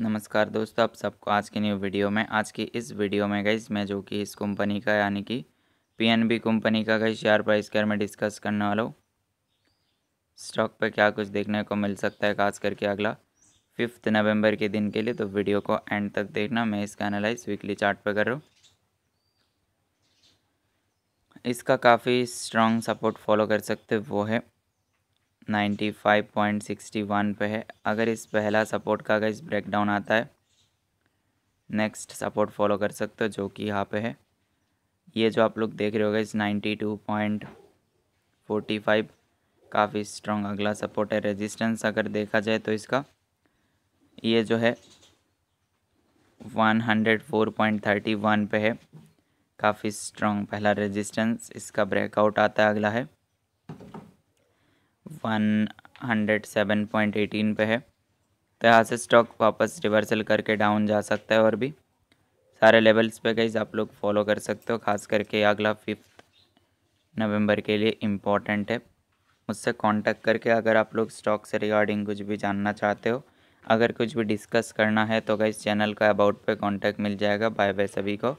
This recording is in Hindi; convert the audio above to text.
नमस्कार दोस्तों आप सबको आज की न्यू वीडियो में आज की इस वीडियो में गई मैं जो कि इस कंपनी का यानी कि पीएनबी कंपनी का गई शेयर प्राइस के में डिस्कस करने वाला हूँ स्टॉक पर क्या कुछ देखने को मिल सकता है खास करके अगला फिफ्थ नवंबर के दिन के लिए तो वीडियो को एंड तक देखना मैं इसका एनालाइज वीकली चार्ट कर रहा हूँ इसका काफ़ी स्ट्रॉन्ग सपोर्ट फॉलो कर सकते वो है 95.61 पे है अगर इस पहला सपोर्ट का अगर इस ब्रेक डाउन आता है नेक्स्ट सपोर्ट फॉलो कर सकते हो जो कि यहाँ पे है ये जो आप लोग देख रहे गए इस 92.45 काफ़ी स्ट्रॉन्ग अगला सपोर्ट है रेजिस्टेंस अगर देखा जाए तो इसका ये जो है 104.31 पे है काफ़ी स्ट्रॉन्ग पहला रेजिस्टेंस इसका ब्रेकआउट आता है अगला है one hundred seven point eighteen पर है तो यहाँ से स्टॉक वापस रिवर्सल करके डाउन जा सकता है और भी सारे लेवल्स पे गई आप लोग फॉलो कर सकते हो खास करके अगला फिफ्थ नवंबर के लिए इम्पॉर्टेंट है मुझसे कांटेक्ट करके अगर आप लोग स्टॉक से रिगार्डिंग कुछ भी जानना चाहते हो अगर कुछ भी डिस्कस करना है तो गई चैनल का अबाउट पर कॉन्टैक्ट मिल जाएगा बाय बाय सभी को